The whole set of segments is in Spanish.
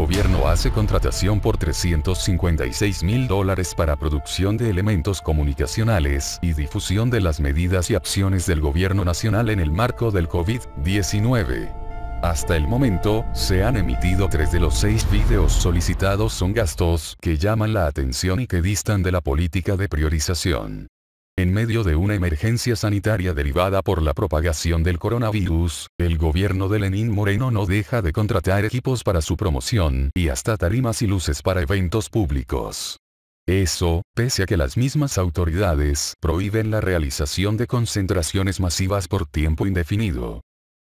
gobierno hace contratación por 356 mil dólares para producción de elementos comunicacionales y difusión de las medidas y acciones del gobierno nacional en el marco del COVID-19. Hasta el momento, se han emitido tres de los seis videos solicitados son gastos que llaman la atención y que distan de la política de priorización. En medio de una emergencia sanitaria derivada por la propagación del coronavirus, el gobierno de Lenín Moreno no deja de contratar equipos para su promoción y hasta tarimas y luces para eventos públicos. Eso, pese a que las mismas autoridades prohíben la realización de concentraciones masivas por tiempo indefinido.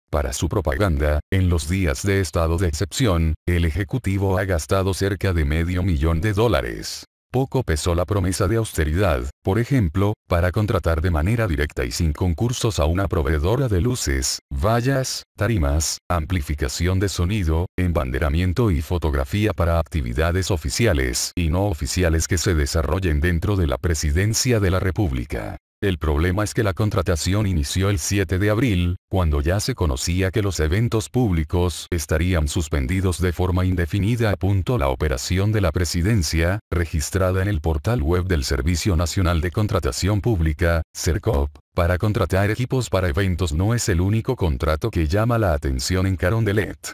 Para su propaganda, en los días de estado de excepción, el Ejecutivo ha gastado cerca de medio millón de dólares. Poco pesó la promesa de austeridad, por ejemplo, para contratar de manera directa y sin concursos a una proveedora de luces, vallas, tarimas, amplificación de sonido, embanderamiento y fotografía para actividades oficiales y no oficiales que se desarrollen dentro de la presidencia de la República. El problema es que la contratación inició el 7 de abril, cuando ya se conocía que los eventos públicos estarían suspendidos de forma indefinida. Punto la operación de la presidencia, registrada en el portal web del Servicio Nacional de Contratación Pública, CERCOP, para contratar equipos para eventos no es el único contrato que llama la atención en Carondelet.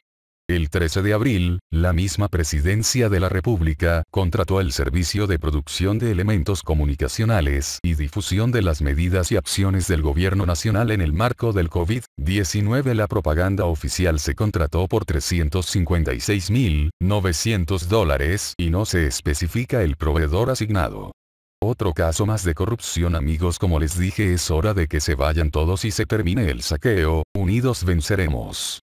El 13 de abril, la misma Presidencia de la República contrató el servicio de producción de elementos comunicacionales y difusión de las medidas y acciones del Gobierno Nacional en el marco del COVID-19. La propaganda oficial se contrató por 356.900 dólares y no se especifica el proveedor asignado. Otro caso más de corrupción amigos como les dije es hora de que se vayan todos y se termine el saqueo, unidos venceremos.